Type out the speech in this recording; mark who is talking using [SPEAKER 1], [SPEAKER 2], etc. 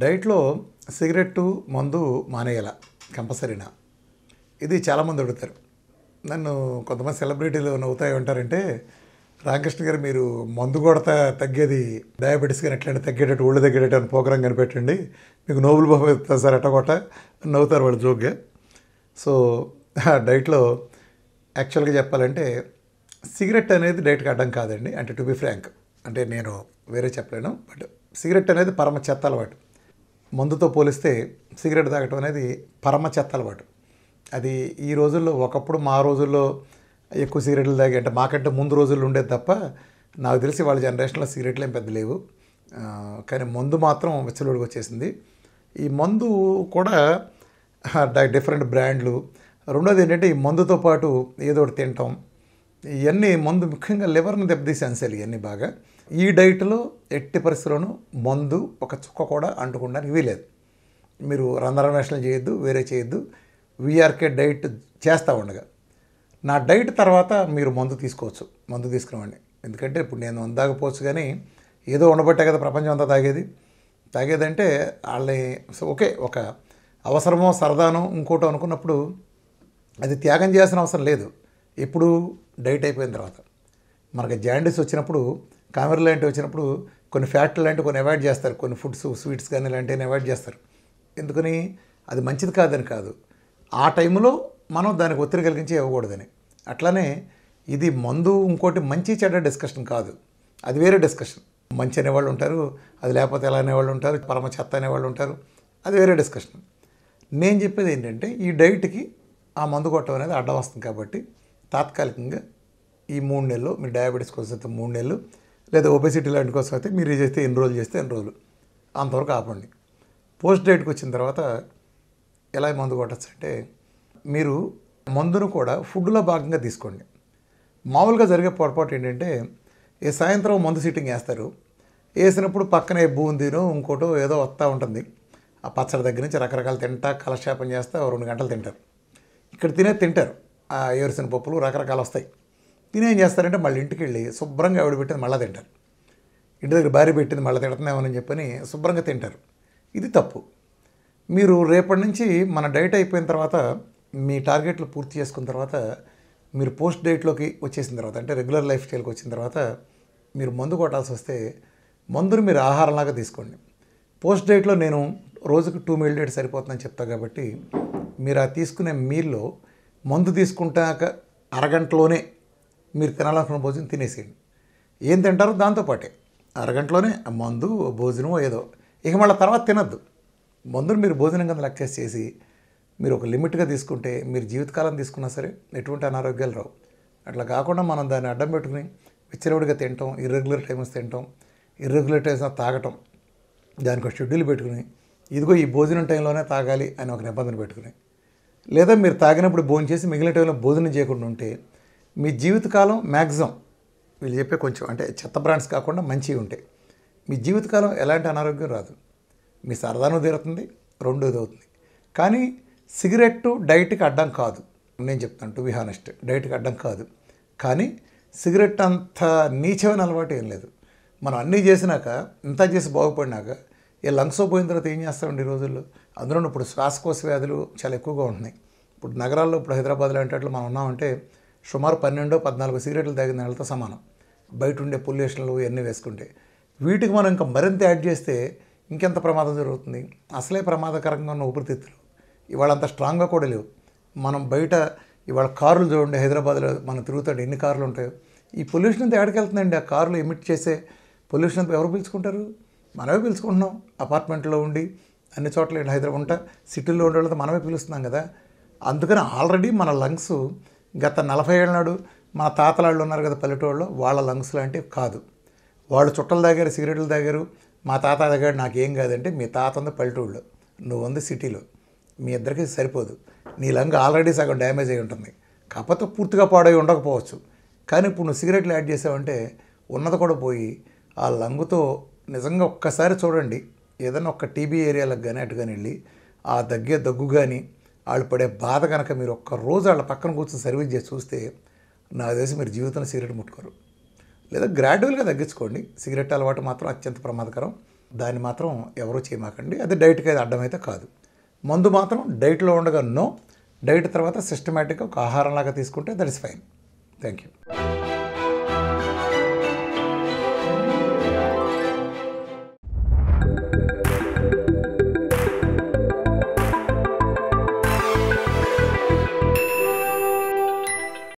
[SPEAKER 1] డైట్లో సిగరెట్టు మందు మానేయాల కంపల్సరీనా ఇది చాలామంది అడుగుతారు నన్ను కొంతమంది సెలబ్రిటీలు నవ్వుతాయి ఉంటారంటే రామకృష్ణ గారు మీరు మందు కొడత తగ్గేది డయాబెటీస్ కానీ ఎట్లా తగ్గేటట్టు ఒళ్ళు తగ్గేటట్టు అని ప్రోగ్రాం కనిపెట్టండి మీకు నోబుల్ బహుమతి ఇస్తారు సార్ ఎట్టగొట్ట నవ్వుతారు వాళ్ళు జోక్గా సో డైట్లో యాక్చువల్గా చెప్పాలంటే సిగరెట్ అనేది డైట్కి కట్టడం కాదండి అంటే టు బి ఫ్రాంక్ అంటే నేను వేరే చెప్పలేను బట్ సిగరెట్ అనేది పరమ చెత్త అలవాటు మందుతో పోలిస్తే సిగరెట్ తాగటం అనేది పరమ చెత్త అలవాటు అది ఈ రోజుల్లో ఒకప్పుడు మా రోజుల్లో ఎక్కువ సిగరెట్లు తాగి అంటే మాకంటే ముందు రోజుల్లో ఉండేది తప్ప నాకు తెలిసి వాళ్ళ జనరేషన్లో సిగరెట్లు ఏం పెద్ద లేవు కానీ మందు మాత్రం వెచ్చలోడికి వచ్చేసింది ఈ మందు కూడా డిఫరెంట్ బ్రాండ్లు రెండోది ఏంటంటే ఈ మందుతో పాటు ఏదో ఒకటి తింటాం ఇవన్నీ మందు ముఖ్యంగా లివర్ని దెబ్బతీసే అంశాలు ఇవన్నీ బాగా ఈ డైట్లో ఎట్టి పరిస్థితుల్లోనూ మందు ఒక చుక్క కూడా అంటుకుండా వీలేదు మీరు రంధ్రన్వేషణలు చేయొద్దు వేరే చేయొద్దు వీఆర్కే డైట్ చేస్తూ ఉండగా నా డైట్ తర్వాత మీరు మందు తీసుకోవచ్చు మందు తీసుకునేవాడిని ఎందుకంటే ఇప్పుడు నేను అందాకపోవచ్చు కానీ ఏదో ఉండబట్టే కదా ప్రపంచం అంతా తాగేది తాగేదంటే వాళ్ళని ఓకే ఒక అవసరమో సరదానో ఇంకోటో అనుకున్నప్పుడు అది త్యాగం చేయాల్సిన అవసరం లేదు ఎప్పుడు డైట్ అయిపోయిన తర్వాత మనకి జాండీస్ వచ్చినప్పుడు కామెరీ లాంటివి వచ్చినప్పుడు కొన్ని ఫ్యాట్లు లాంటివి కొన్ని అవాయిడ్ చేస్తారు కొన్ని ఫుడ్స్ స్వీట్స్ కానీ ఇలాంటివి అవాయిడ్ చేస్తారు ఎందుకని అది మంచిది కాదని కాదు ఆ టైంలో మనం దానికి ఒత్తిడి కలిగించి ఇవ్వకూడదని అట్లానే ఇది మందు ఇంకోటి మంచి చెడ్డ డిస్కషన్ కాదు అది వేరే డిస్కషన్ మంచి అనేవాళ్ళు ఉంటారు అది లేకపోతే ఎలా అనేవాళ్ళు ఉంటారు పరమ చెత్త అనేవాళ్ళు ఉంటారు అది వేరే డిస్కషన్ నేను చెప్పేది ఏంటంటే ఈ డైట్కి ఆ మందు కొట్టడం అనేది అడ్డం వస్తుంది కాబట్టి తాత్కాలికంగా ఈ మూడు నెలలు మీ డయాబెటీస్ కోసం మూడు నెలలు లేదా ఒబెసిటీ లాంటి కోసం అయితే మీరు చేస్తే ఎన్ని రోజులు చేస్తే ఎన్ని రోజులు అంతవరకు ఆపండి పోస్ట్ డేట్కి వచ్చిన తర్వాత ఎలా మందు కొట్టచ్చు అంటే మీరు మందును కూడా ఫుడ్లో భాగంగా తీసుకోండి మామూలుగా జరిగే పొరపాటు ఏంటంటే ఏ సాయంత్రం మందు సిట్టింగ్ వేస్తారు వేసినప్పుడు పక్కనే బూందీనో ఇంకోటో ఏదో వస్తూ ఉంటుంది ఆ పచ్చడి దగ్గర నుంచి రకరకాలు తింటా కలక్షేపం చేస్తా రెండు గంటలు తింటారు ఇక్కడ తినే తింటారు ఆ ఏరుసిన పప్పులు రకరకాలు వస్తాయి ఏం చేస్తారంటే మళ్ళీ ఇంటికి వెళ్ళి శుభ్రంగా ఆవిడ పెట్టింది మళ్ళీ తింటారు ఇంటి దగ్గర భార్య పెట్టింది మళ్ళీ తింటున్నామని చెప్పని శుభ్రంగా తింటారు ఇది తప్పు మీరు రేపటి నుంచి మన డైట్ అయిపోయిన తర్వాత మీ టార్గెట్లు పూర్తి చేసుకున్న తర్వాత మీరు పోస్ట్ డైట్లోకి వచ్చేసిన తర్వాత అంటే రెగ్యులర్ లైఫ్ స్టైల్కి వచ్చిన తర్వాత మీరు మందు కొట్టాల్సి వస్తే మందును మీరు ఆహారంలాగా తీసుకోండి పోస్ట్ డైట్లో నేను రోజుకు టూ మీల్ డేట్ సరిపోతుందని చెప్తాను కాబట్టి మీరు ఆ తీసుకునే మీల్లో మందు తీసుకుంటాక అరగంటలోనే మీరు తినాలనుకున్న భోజనం తినేసేయండి ఏం తింటారో దాంతోపాటే అరగంటలోనే మందు భోజనం ఏదో ఇక మళ్ళీ తర్వాత తినద్దు మందును మీరు భోజనం కింద లెక్చర్స్ చేసి మీరు ఒక లిమిట్గా తీసుకుంటే మీరు జీవితకాలం తీసుకున్నా సరే ఎటువంటి అనారోగ్యాలు రావు అట్లా కాకుండా మనం దాన్ని అడ్డం పెట్టుకుని విచ్చలవిడిగా తింటాం ఇర్రెగ్యులర్ టైమ్స్ తింటాం ఇర్రెగ్యులర్ టైమ్స్ తాగటం దానికి ఒక షెడ్యూల్ పెట్టుకుని ఇదిగో ఈ భోజనం టైంలోనే తాగాలి అని ఒక నిబంధన పెట్టుకుని లేదా మీరు తాగినప్పుడు భోజనం చేసి మిగిలిన టైంలో భోజనం చేయకుండా ఉంటే మీ జీవితకాలం మ్యాక్సిమం వీళ్ళు చెప్పే కొంచెం అంటే చెత్త బ్రాండ్స్ కాకుండా మంచివి ఉంటాయి మీ జీవితకాలం ఎలాంటి అనారోగ్యం రాదు మీ సరదాను తీరుతుంది రెండోది అవుతుంది కానీ సిగరెట్టు డైట్కి అడ్డం కాదు నేను చెప్తాను టు బి హానెస్ట్ డైట్కి అడ్డం కాదు కానీ సిగరెట్ అంత నీచమైన అలవాటు ఏం లేదు మనం అన్నీ చేసినాక ఇంత చేసి బాగుపడినాక ఏ లంగ్స్ పోయిన తర్వాత ఏం చేస్తామండి ఈ రోజుల్లో అందులో ఇప్పుడు శ్వాసకోశ వ్యాధులు చాలా ఎక్కువగా ఉంటున్నాయి ఇప్పుడు నగరాల్లో ఇప్పుడు హైదరాబాద్ లాంటి మనం ఉన్నామంటే సుమారు పన్నెండో పద్నాలుగు సిగరెట్లు తాగిన నెలతో సమానం బయట ఉండే పొల్యూషన్లు ఇవన్నీ వేసుకుంటే వీటికి మనం ఇంకా మరింత యాడ్ చేస్తే ఇంకెంత ప్రమాదం జరుగుతుంది అసలే ప్రమాదకరంగా ఉన్న ఊపిరితిత్తులు ఇవాళ అంత స్ట్రాంగ్గా కూడా లేవు మనం బయట ఇవాళ కార్లు చూడండి హైదరాబాద్లో మనం తిరుగుతాడు ఎన్ని కార్లు ఉంటాయో ఈ పొల్యూషన్ అంతా వెళ్తుందండి ఆ కార్లు ఎమిట్ చేసే పొల్యూషన్ అంతా ఎవరు పిలుచుకుంటారు మనమే పిలుచుకుంటున్నాం అపార్ట్మెంట్లో ఉండి అన్ని చోట్ల హైదరాబాద్ ఉంటా సిటీల్లో ఉండే వాళ్ళతో మనమే పిలుస్తున్నాం కదా అందుకని ఆల్రెడీ మన లంగ్స్ గత నలభై ఏళ్ళ నాడు మన తాతలాళ్ళు ఉన్నారు కదా పల్లెటూళ్ళలో వాళ్ళ లంగ్స్ లాంటివి కాదు వాళ్ళు చుట్టలు తాగారు సిగరెట్లు తాగారు మా తాత తాగాడు నాకేం కాదంటే మీ తాత ఉంది పల్లెటూళ్ళు నువ్వు ఉంది సిటీలో మీ ఇద్దరికి సరిపోదు నీ లంగ్ ఆల్రెడీ సగం డ్యామేజ్ అయి ఉంటుంది కాకపోతే పూర్తిగా పాడై ఉండకపోవచ్చు కానీ ఇప్పుడు నువ్వు సిగరెట్లు యాడ్ చేసావంటే ఉన్నది కూడా పోయి ఆ లంగుతో నిజంగా ఒక్కసారి చూడండి ఏదైనా ఒక్క టీబీ ఏరియాలకు కానీ అటు కానీ వెళ్ళి ఆ దగ్గే దగ్గు కానీ వాళ్ళు పడే బాధ కనుక మీరు ఒక్క రోజు వాళ్ళ పక్కన కూర్చొని సర్వీస్ చేసి చూస్తే నాకు తెలిసి మీరు జీవితంలో సిగరెట్ ముట్టుకోరు లేదా గ్రాడ్యువల్గా తగ్గించుకోండి సిగరెట్ అలవాటు మాత్రం అత్యంత ప్రమాదకరం దాన్ని మాత్రం ఎవరూ చేయమాకండి అది డైట్కి అది అడ్డమైతే కాదు మందు మాత్రం డైట్లో ఉండగా నో డైట్ తర్వాత సిస్టమేటిక్గా ఒక ఆహారంలాగా తీసుకుంటే that is fine thank you